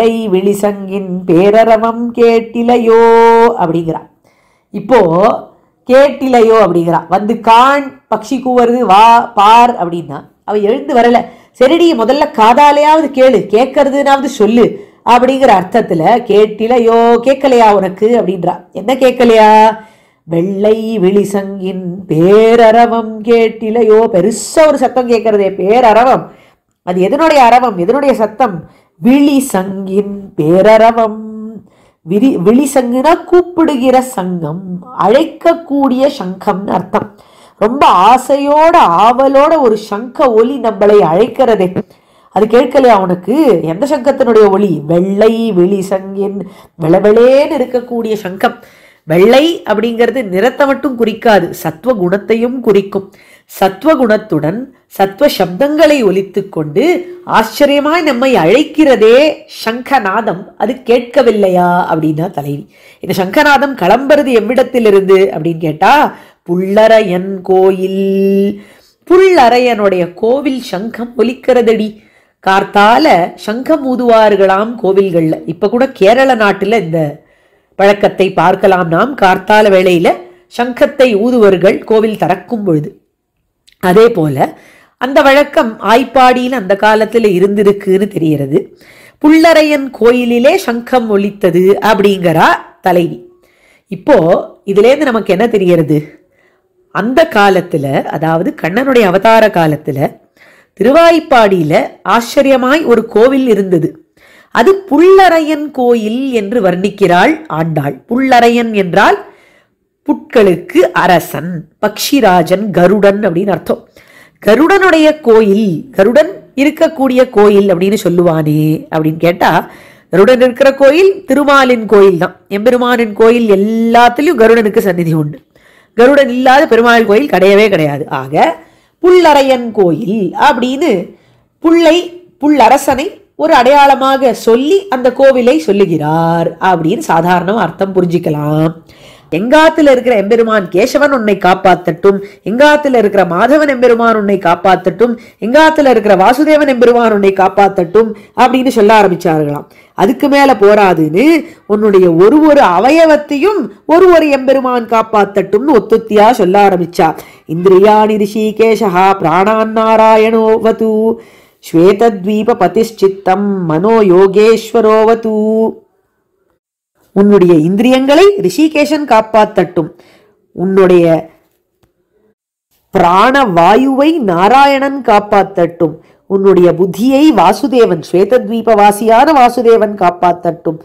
இடை விழிசங்கின் பேரரவம் கேட்டிலையோ அப்படிங்கிறா இப்போ கேட்டிலையோ அப்படிங்கிறா வந்து காண் பக்ஷி கூவுறது வா பார் அப்படின்னா அவ எழுந்து வரல சரிடி முதல்ல காதாலையாவது கேளு கேட்கறதுனாவது சொல்லு அப்படிங்கிற அர்த்தத்தில் கேட்டிலையோ கேட்கலையா உனக்கு அப்படின்றா என்ன கேட்கலையா வெள்ளை விழிசங்கின் பேரரவம் கேட்டிலையோ பெருசாக ஒரு சத்தம் கேட்கறதே பேரரவம் அது எதனுடைய அரவம் எதனுடைய சத்தம் விழி சங்கின் பேரரவம் விரி விழி சங்குனா கூப்பிடுகிற சங்கம் அழைக்கக்கூடிய சங்கம்னு அர்த்தம் ரொம்ப ஆசையோட ஆவலோட ஒரு சங்க ஒலி நம்மளை அழைக்கிறதே அது கேட்கலையா அவனுக்கு எந்த சங்கத்தினுடைய ஒளி வெள்ளை வெளி சங்கின் விளவெளேன்னு இருக்கக்கூடிய சங்கம் வெள்ளை அப்படிங்கிறது நிறத்தை மட்டும் குறிக்காது சத்துவ குணத்தையும் குறிக்கும் சத்துவ குணத்துடன் சத்துவ சப்தங்களை ஒலித்து கொண்டு ஆச்சரியமாய் நம்மை அழைக்கிறதே சங்கநாதம் அது கேட்கவில்லையா அப்படின்னா தலைவி இந்த சங்கநாதம் கிளம்புறது எவ்விடத்திலிருந்து அப்படின்னு கேட்டா புள்ளரையன் கோயில் புள்ளரையனுடைய கோவில் சங்கம் ஒலிக்கிறதடி கார்த்தால சங்கம் ஊதுவார்களாம் கோவில்களில் இப்போ கூட கேரள நாட்டில் இந்த பழக்கத்தை பார்க்கலாம் நாம் கார்த்தால வேளையில சங்கத்தை ஊதுவர்கள் கோவில் தறக்கும் பொழுது அதே போல அந்த வழக்கம் ஆய்ப்பாடியில் அந்த காலத்தில் இருந்திருக்குன்னு தெரிகிறது புள்ளரையன் கோயிலிலே சங்கம் ஒழித்தது அப்படிங்கிறா தலைவி இப்போ இதுலேருந்து நமக்கு என்ன தெரிகிறது அந்த காலத்தில் அதாவது கண்ணனுடைய அவதார காலத்தில் திருவாய்ப்பாடியில் ஆச்சரியமாய் ஒரு கோவில் இருந்தது அது புள்ளரையன் கோயில் என்று வர்ணிக்கிறாள் ஆண்டாள் புள்ளரையன் என்றால் புட்களுக்கு அரசன் பக்ஷிராஜன் கருடன் அப்படின்னு அர்த்தம் கருடனுடைய கோயில் கருடன் இருக்கக்கூடிய கோயில் அப்படின்னு சொல்லுவானே அப்படின்னு கேட்டா கருடன் இருக்கிற கோயில் திருமாலின் கோயில் தான் எம்பெருமானின் கோயில் எல்லாத்துலேயும் கருடனுக்கு சந்நிதி உண்டு கருடன் இல்லாத பெருமாள் கோயில் கிடையவே கிடையாது ஆக புல்லறையன் கோயில் அப்படின்னு புள்ளை புல்லரசனை ஒரு அடையாளமாக சொல்லி அந்த கோவிலை சொல்லுகிறார் அப்படின்னு சாதாரணம் அர்த்தம் புரிஞ்சிக்கலாம் எங்காத்துல இருக்கிற எம்பெருமான் கேசவன் உன்னை காப்பாத்தட்டும் எங்காத்துல இருக்கிற மாதவன் எம்பெருமான் உன்னை காப்பாத்தட்டும் எங்காத்துல இருக்கிற வாசுதேவன் எம்பெருமான் உன்னை காப்பாத்தட்டும் அப்படின்னு சொல்ல ஆரம்பிச்சார்களாம் அதுக்கு மேல போராதுன்னு உன்னுடைய ஒரு ஒரு அவயவத்தையும் ஒரு ஒரு எம்பெருமான் காப்பாத்தட்டும்னு ஒத்துத்தியா சொல்ல ஆரம்பிச்சா இந்திரியாணி ரிஷிகேஷா பிராணான் நாராயணோவது பதிஷ்டித்தம் மனோ யோகேஸ்வரோவதூ உன்னுடைய இந்திரியங்களை ரிஷிகேஷன் காப்பாத்தட்டும் உன்னுடைய பிராண வாயுவை நாராயணன் காப்பாத்தட்டும் உன்னுடைய புத்தியை வாசுதேவன் ஸ்வேதத்வீபவாசியான வாசுதேவன் காப்பாத்தட்டும்